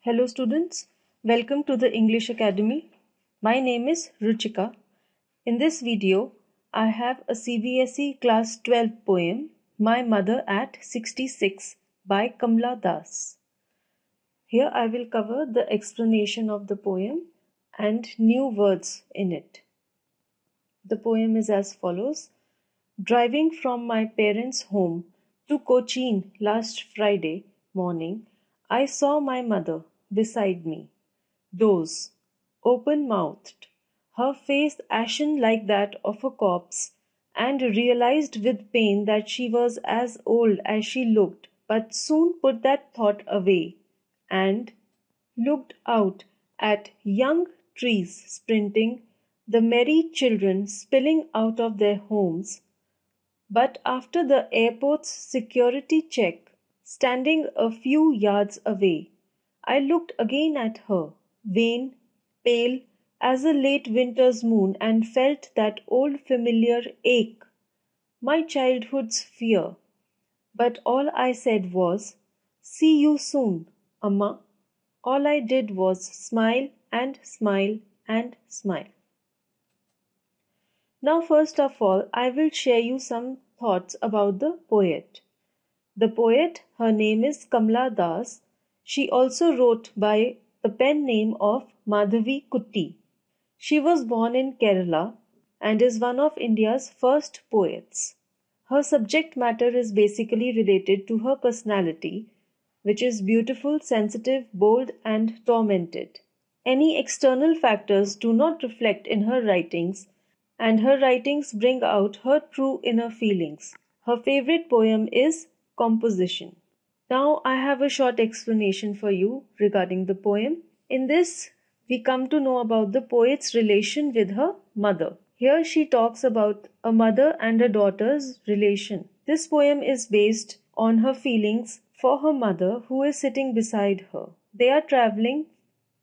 Hello students, welcome to the English Academy. My name is Ruchika. In this video, I have a CBSE class 12 poem, My Mother at 66 by Kamla Das. Here I will cover the explanation of the poem and new words in it. The poem is as follows Driving from my parents' home to Cochin last Friday morning, I saw my mother beside me, those open mouthed, her face ashen like that of a corpse, and realized with pain that she was as old as she looked, but soon put that thought away and looked out at young trees sprinting, the merry children spilling out of their homes, but after the airport's security check, standing a few yards away, I looked again at her, vain, pale as a late winter's moon, and felt that old familiar ache, my childhood's fear. But all I said was, See you soon, Amma. All I did was smile and smile and smile. Now, first of all, I will share you some thoughts about the poet. The poet, her name is Kamla Das. She also wrote by the pen name of Madhavi Kutti. She was born in Kerala and is one of India's first poets. Her subject matter is basically related to her personality, which is beautiful, sensitive, bold, and tormented. Any external factors do not reflect in her writings, and her writings bring out her true inner feelings. Her favorite poem is Composition. Now I have a short explanation for you regarding the poem. In this, we come to know about the poet's relation with her mother. Here she talks about a mother and a daughter's relation. This poem is based on her feelings for her mother who is sitting beside her. They are traveling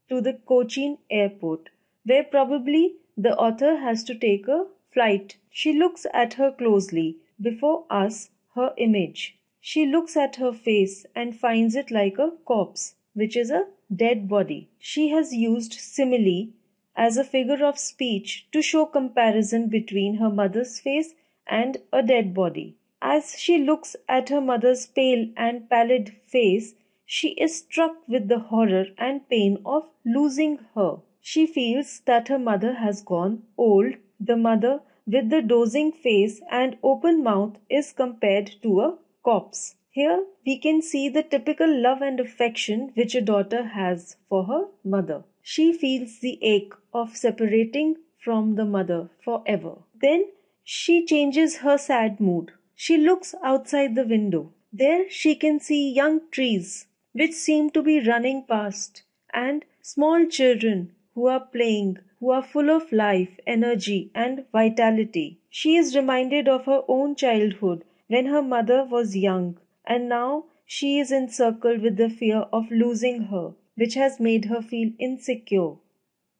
to the Cochin airport, where probably the author has to take a flight. She looks at her closely. Before us, her image. She looks at her face and finds it like a corpse, which is a dead body. She has used simile as a figure of speech to show comparison between her mother's face and a dead body. As she looks at her mother's pale and pallid face, she is struck with the horror and pain of losing her. She feels that her mother has gone old. The mother, with the dozing face and open mouth, is compared to a corpse. Here we can see the typical love and affection which a daughter has for her mother. She feels the ache of separating from the mother forever. Then she changes her sad mood. She looks outside the window. There she can see young trees which seem to be running past, and small children who are playing, who are full of life, energy, and vitality. She is reminded of her own childhood when her mother was young, and now she is encircled with the fear of losing her, which has made her feel insecure.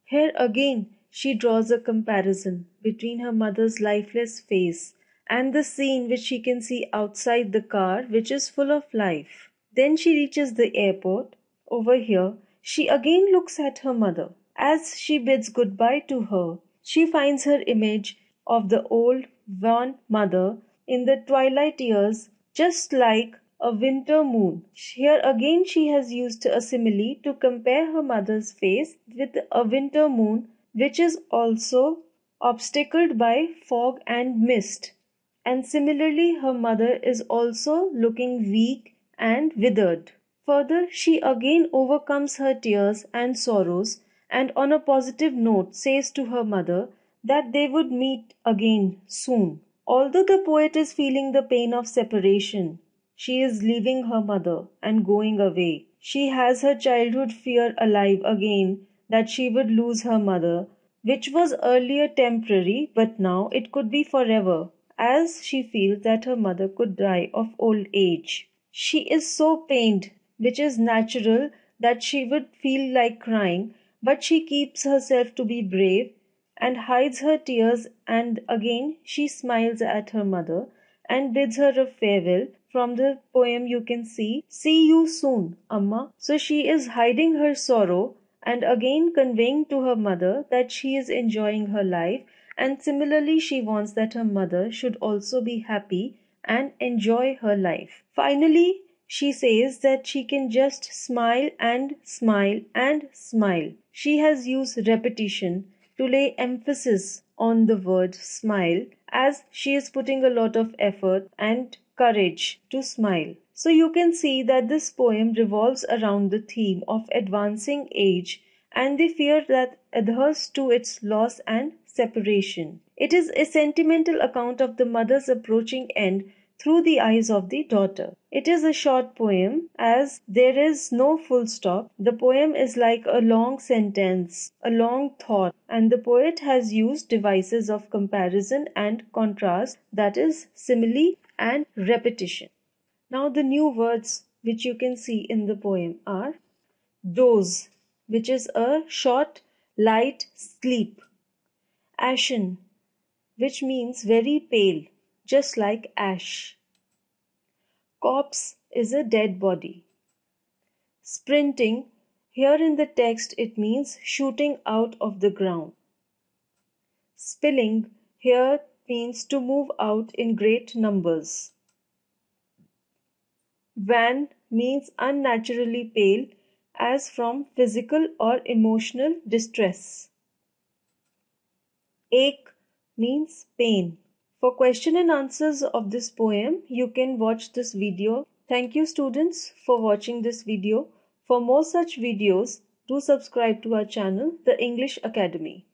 Here again, she draws a comparison between her mother's lifeless face and the scene which she can see outside the car, which is full of life. Then she reaches the airport. Over here, she again looks at her mother. As she bids good bye to her, she finds her image of the old, worn mother in the twilight years just like a winter moon. Here again she has used a simile to compare her mother's face with a winter moon which is also obstacled by fog and mist. And similarly her mother is also looking weak and withered. Further, she again overcomes her tears and sorrows, and on a positive note says to her mother that they would meet again soon. Although the poet is feeling the pain of separation, she is leaving her mother and going away. She has her childhood fear alive again that she would lose her mother, which was earlier temporary, but now it could be forever, as she feels that her mother could die of old age. She is so pained, which is natural, that she would feel like crying, but she keeps herself to be brave, and hides her tears and again she smiles at her mother, and bids her a farewell. From the poem you can see "See you soon, Amma." So she is hiding her sorrow, and again conveying to her mother that she is enjoying her life, and similarly she wants that her mother should also be happy and enjoy her life. Finally, she says that she can just smile and smile and smile. She has used repetition to lay emphasis on the word smile as she is putting a lot of effort and courage to smile. So you can see that this poem revolves around the theme of advancing age and they fear that adheres to its loss and separation. It is a sentimental account of the mother's approaching end through the eyes of the daughter. It is a short poem as there is no full stop. The poem is like a long sentence, a long thought, and the poet has used devices of comparison and contrast, that is, simile and repetition. Now, the new words which you can see in the poem are those which is a short, light sleep. Ashen, which means very pale, just like ash. Corpse is a dead body. Sprinting, here in the text it means shooting out of the ground. Spilling, here means to move out in great numbers. Van means unnaturally pale as from physical or emotional distress. Ache means pain. For question and answers of this poem, you can watch this video. Thank you students for watching this video. For more such videos, do subscribe to our channel, The English Academy.